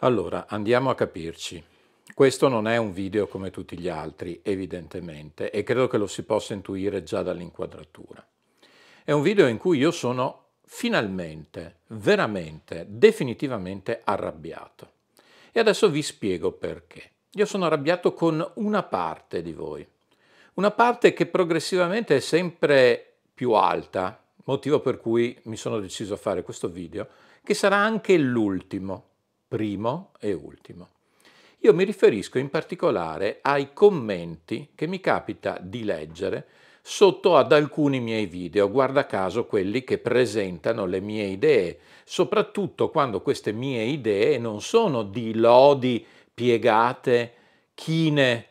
Allora, andiamo a capirci. Questo non è un video come tutti gli altri, evidentemente, e credo che lo si possa intuire già dall'inquadratura. È un video in cui io sono finalmente, veramente, definitivamente arrabbiato. E adesso vi spiego perché. Io sono arrabbiato con una parte di voi, una parte che progressivamente è sempre più alta, motivo per cui mi sono deciso a fare questo video, che sarà anche l'ultimo primo e ultimo. Io mi riferisco in particolare ai commenti che mi capita di leggere sotto ad alcuni miei video, guarda caso quelli che presentano le mie idee, soprattutto quando queste mie idee non sono di lodi piegate, chine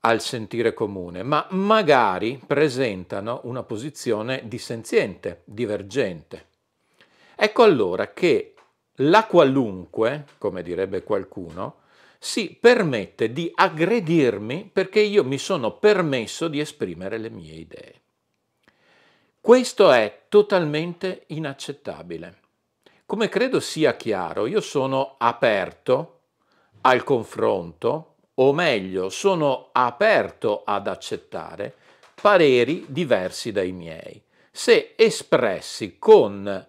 al sentire comune, ma magari presentano una posizione dissenziente, divergente. Ecco allora che la qualunque, come direbbe qualcuno, si permette di aggredirmi perché io mi sono permesso di esprimere le mie idee. Questo è totalmente inaccettabile. Come credo sia chiaro, io sono aperto al confronto, o meglio, sono aperto ad accettare pareri diversi dai miei, se espressi con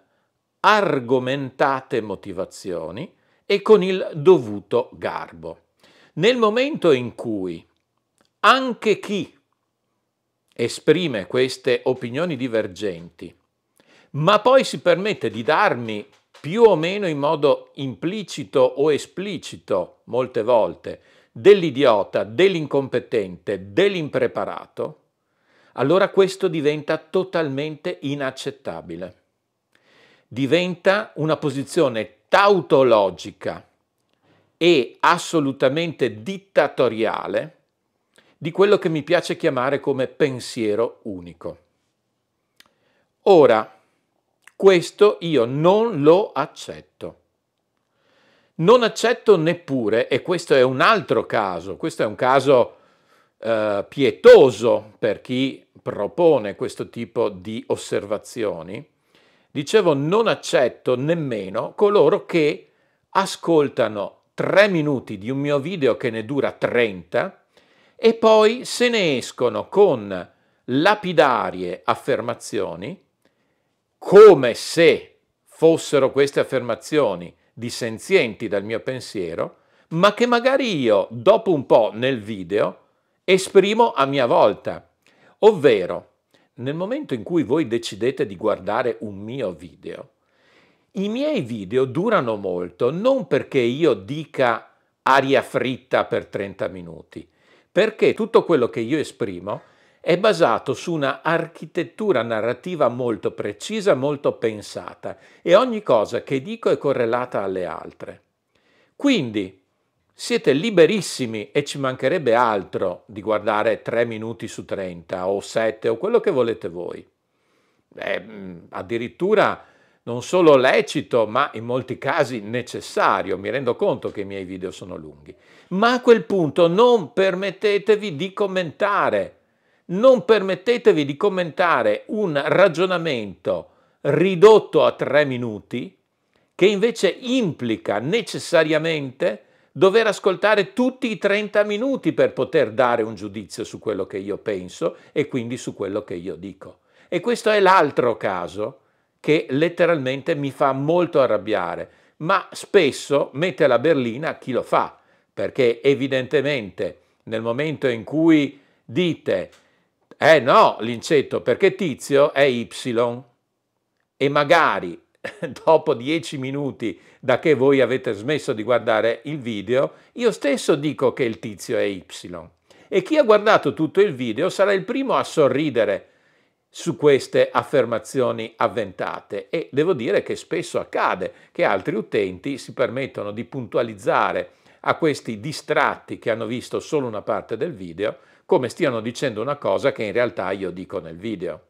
argomentate motivazioni e con il dovuto garbo. Nel momento in cui anche chi esprime queste opinioni divergenti, ma poi si permette di darmi più o meno in modo implicito o esplicito, molte volte, dell'idiota, dell'incompetente, dell'impreparato, allora questo diventa totalmente inaccettabile diventa una posizione tautologica e assolutamente dittatoriale di quello che mi piace chiamare come pensiero unico. Ora, questo io non lo accetto. Non accetto neppure, e questo è un altro caso, questo è un caso eh, pietoso per chi propone questo tipo di osservazioni, Dicevo, non accetto nemmeno coloro che ascoltano tre minuti di un mio video che ne dura 30 e poi se ne escono con lapidarie affermazioni, come se fossero queste affermazioni dissenzienti dal mio pensiero, ma che magari io, dopo un po' nel video, esprimo a mia volta. Ovvero, nel momento in cui voi decidete di guardare un mio video, i miei video durano molto non perché io dica aria fritta per 30 minuti, perché tutto quello che io esprimo è basato su una architettura narrativa molto precisa, molto pensata e ogni cosa che dico è correlata alle altre. Quindi siete liberissimi e ci mancherebbe altro di guardare 3 minuti su 30 o 7 o quello che volete voi. È addirittura non solo lecito, ma in molti casi necessario. Mi rendo conto che i miei video sono lunghi. Ma a quel punto non permettetevi di commentare. Non permettetevi di commentare un ragionamento ridotto a 3 minuti che invece implica necessariamente dover ascoltare tutti i 30 minuti per poter dare un giudizio su quello che io penso e quindi su quello che io dico. E questo è l'altro caso che letteralmente mi fa molto arrabbiare, ma spesso mette la berlina a chi lo fa, perché evidentemente nel momento in cui dite eh no, Lincetto, perché Tizio è Y e magari dopo dieci minuti da che voi avete smesso di guardare il video, io stesso dico che il tizio è Y. E chi ha guardato tutto il video sarà il primo a sorridere su queste affermazioni avventate e devo dire che spesso accade che altri utenti si permettono di puntualizzare a questi distratti che hanno visto solo una parte del video come stiano dicendo una cosa che in realtà io dico nel video.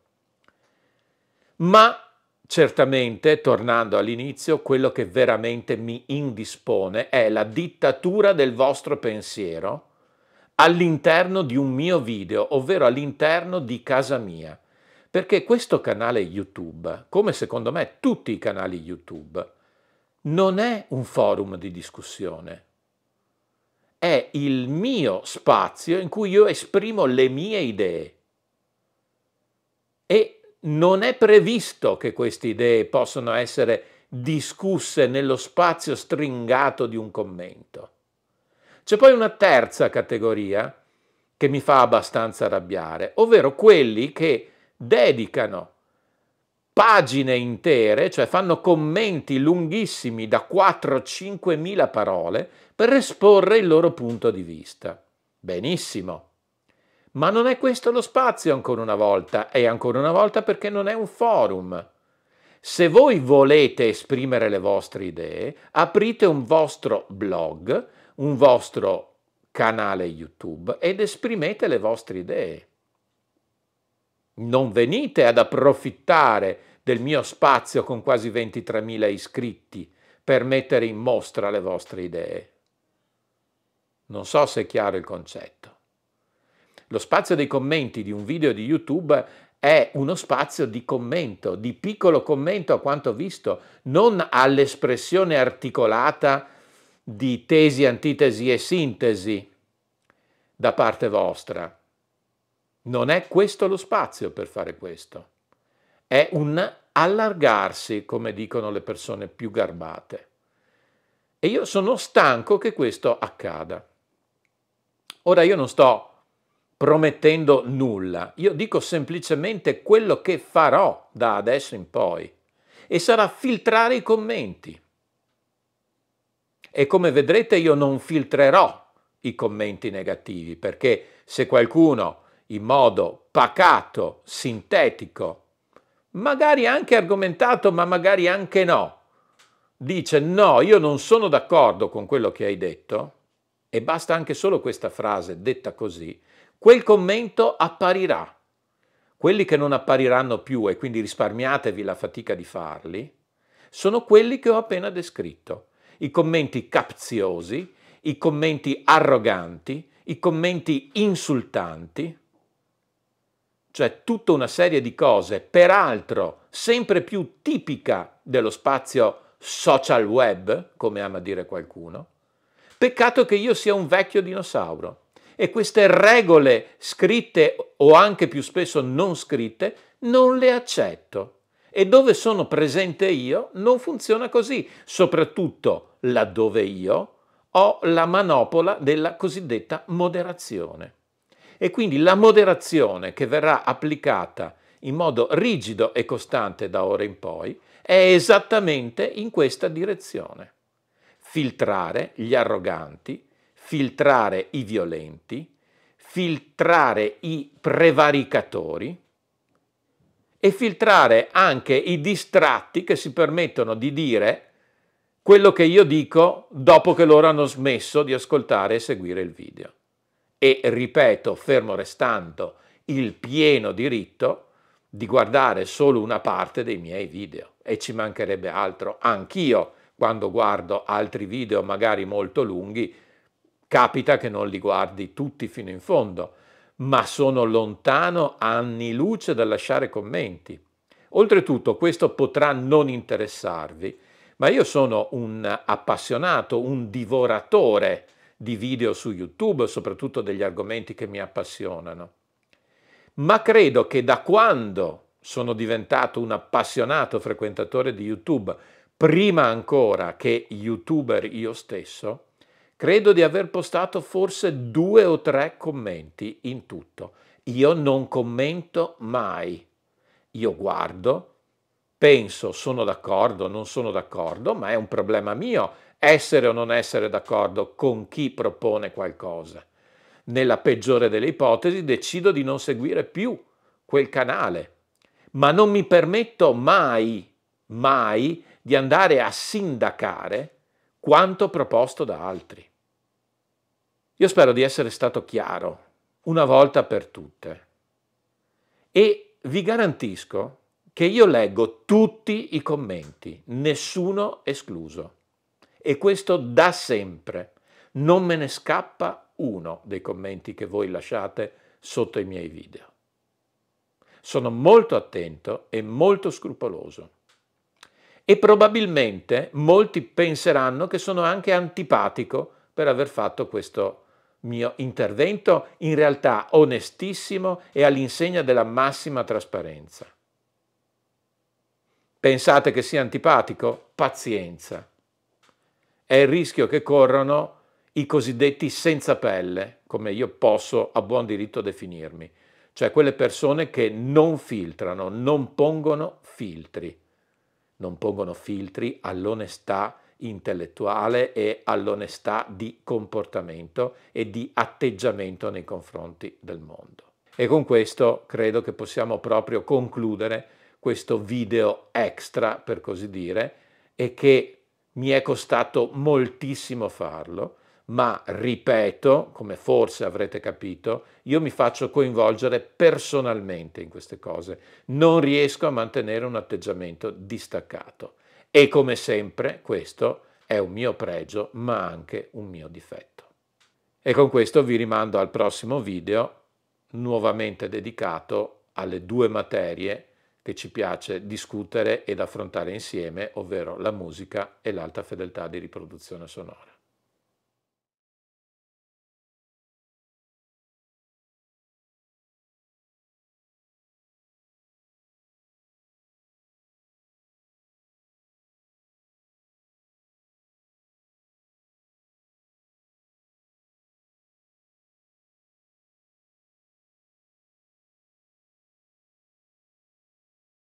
Ma Certamente, tornando all'inizio, quello che veramente mi indispone è la dittatura del vostro pensiero all'interno di un mio video, ovvero all'interno di casa mia. Perché questo canale YouTube, come secondo me tutti i canali YouTube, non è un forum di discussione, è il mio spazio in cui io esprimo le mie idee. E non è previsto che queste idee possano essere discusse nello spazio stringato di un commento. C'è poi una terza categoria che mi fa abbastanza arrabbiare, ovvero quelli che dedicano pagine intere, cioè fanno commenti lunghissimi da 4-5 mila parole per esporre il loro punto di vista. Benissimo, ma non è questo lo spazio ancora una volta, e ancora una volta perché non è un forum. Se voi volete esprimere le vostre idee, aprite un vostro blog, un vostro canale YouTube ed esprimete le vostre idee. Non venite ad approfittare del mio spazio con quasi 23.000 iscritti per mettere in mostra le vostre idee. Non so se è chiaro il concetto. Lo spazio dei commenti di un video di YouTube è uno spazio di commento, di piccolo commento a quanto visto, non all'espressione articolata di tesi, antitesi e sintesi da parte vostra. Non è questo lo spazio per fare questo. È un allargarsi, come dicono le persone più garbate. E io sono stanco che questo accada. Ora io non sto promettendo nulla, io dico semplicemente quello che farò da adesso in poi e sarà filtrare i commenti. E come vedrete io non filtrerò i commenti negativi perché se qualcuno in modo pacato, sintetico, magari anche argomentato ma magari anche no, dice no, io non sono d'accordo con quello che hai detto, e basta anche solo questa frase detta così, quel commento apparirà. Quelli che non appariranno più, e quindi risparmiatevi la fatica di farli, sono quelli che ho appena descritto. I commenti capziosi, i commenti arroganti, i commenti insultanti, cioè tutta una serie di cose, peraltro sempre più tipica dello spazio social web, come ama dire qualcuno. Peccato che io sia un vecchio dinosauro e queste regole scritte o anche più spesso non scritte non le accetto. E dove sono presente io non funziona così, soprattutto laddove io ho la manopola della cosiddetta moderazione. E quindi la moderazione che verrà applicata in modo rigido e costante da ora in poi è esattamente in questa direzione. Filtrare gli arroganti, filtrare i violenti, filtrare i prevaricatori e filtrare anche i distratti che si permettono di dire quello che io dico dopo che loro hanno smesso di ascoltare e seguire il video. E ripeto, fermo restando il pieno diritto di guardare solo una parte dei miei video e ci mancherebbe altro. Anch'io, quando guardo altri video magari molto lunghi, Capita che non li guardi tutti fino in fondo, ma sono lontano anni luce da lasciare commenti. Oltretutto questo potrà non interessarvi, ma io sono un appassionato, un divoratore di video su YouTube, soprattutto degli argomenti che mi appassionano. Ma credo che da quando sono diventato un appassionato frequentatore di YouTube, prima ancora che youtuber io stesso, Credo di aver postato forse due o tre commenti in tutto. Io non commento mai. Io guardo, penso, sono d'accordo, non sono d'accordo, ma è un problema mio essere o non essere d'accordo con chi propone qualcosa. Nella peggiore delle ipotesi decido di non seguire più quel canale, ma non mi permetto mai, mai di andare a sindacare quanto proposto da altri. Io spero di essere stato chiaro, una volta per tutte. E vi garantisco che io leggo tutti i commenti, nessuno escluso. E questo da sempre. Non me ne scappa uno dei commenti che voi lasciate sotto i miei video. Sono molto attento e molto scrupoloso. E probabilmente molti penseranno che sono anche antipatico per aver fatto questo mio intervento in realtà onestissimo e all'insegna della massima trasparenza. Pensate che sia antipatico? Pazienza. È il rischio che corrono i cosiddetti senza pelle, come io posso a buon diritto definirmi, cioè quelle persone che non filtrano, non pongono filtri, non pongono filtri all'onestà intellettuale e all'onestà di comportamento e di atteggiamento nei confronti del mondo. E con questo credo che possiamo proprio concludere questo video extra, per così dire, e che mi è costato moltissimo farlo, ma ripeto, come forse avrete capito, io mi faccio coinvolgere personalmente in queste cose. Non riesco a mantenere un atteggiamento distaccato. E come sempre questo è un mio pregio ma anche un mio difetto. E con questo vi rimando al prossimo video nuovamente dedicato alle due materie che ci piace discutere ed affrontare insieme, ovvero la musica e l'alta fedeltà di riproduzione sonora.